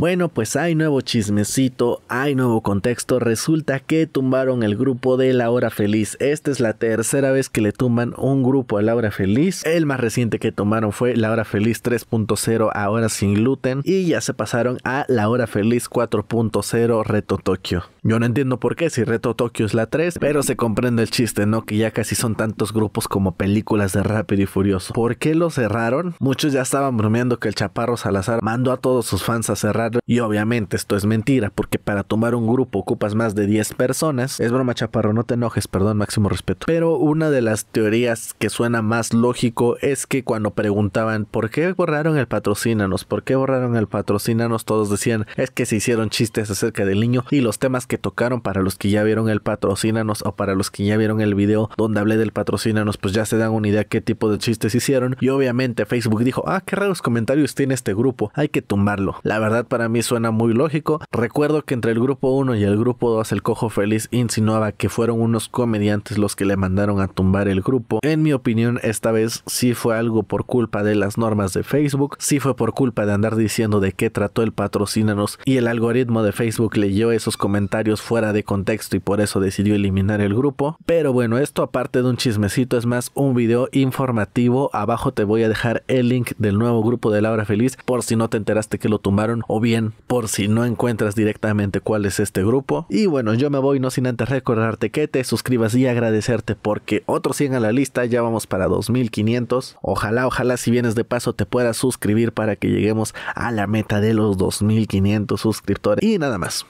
Bueno, pues hay nuevo chismecito, hay nuevo contexto. Resulta que tumbaron el grupo de La Hora Feliz. Esta es la tercera vez que le tumban un grupo a La Hora Feliz. El más reciente que tomaron fue La Hora Feliz 3.0, ahora sin gluten. Y ya se pasaron a La Hora Feliz 4.0, Reto Tokio. Yo no entiendo por qué, si Reto Tokio es la 3, pero se comprende el chiste, ¿no? Que ya casi son tantos grupos como películas de Rápido y Furioso. ¿Por qué lo cerraron? Muchos ya estaban bromeando que el Chaparro Salazar mandó a todos sus fans a cerrar y obviamente esto es mentira, porque para tomar un grupo ocupas más de 10 personas. Es broma, chaparro, no te enojes, perdón, máximo respeto. Pero una de las teorías que suena más lógico es que cuando preguntaban por qué borraron el patrocínanos, por qué borraron el patrocínanos, todos decían es que se hicieron chistes acerca del niño y los temas que tocaron para los que ya vieron el patrocínanos o para los que ya vieron el video donde hablé del patrocínanos, pues ya se dan una idea qué tipo de chistes hicieron. Y obviamente Facebook dijo, ah, qué raros comentarios tiene este grupo, hay que tumbarlo. La verdad, para a mí suena muy lógico. Recuerdo que entre el grupo 1 y el grupo 2 el Cojo Feliz insinuaba que fueron unos comediantes los que le mandaron a tumbar el grupo. En mi opinión, esta vez sí fue algo por culpa de las normas de Facebook, sí fue por culpa de andar diciendo de qué trató el patrocínanos y el algoritmo de Facebook leyó esos comentarios fuera de contexto y por eso decidió eliminar el grupo. Pero bueno, esto aparte de un chismecito es más un video informativo. Abajo te voy a dejar el link del nuevo grupo de Laura Feliz por si no te enteraste que lo tumbaron o bien por si no encuentras directamente cuál es este grupo. Y bueno, yo me voy no sin antes recordarte que te suscribas y agradecerte porque otros 100 a la lista, ya vamos para 2500. Ojalá, ojalá si vienes de paso te puedas suscribir para que lleguemos a la meta de los 2500 suscriptores. Y nada más.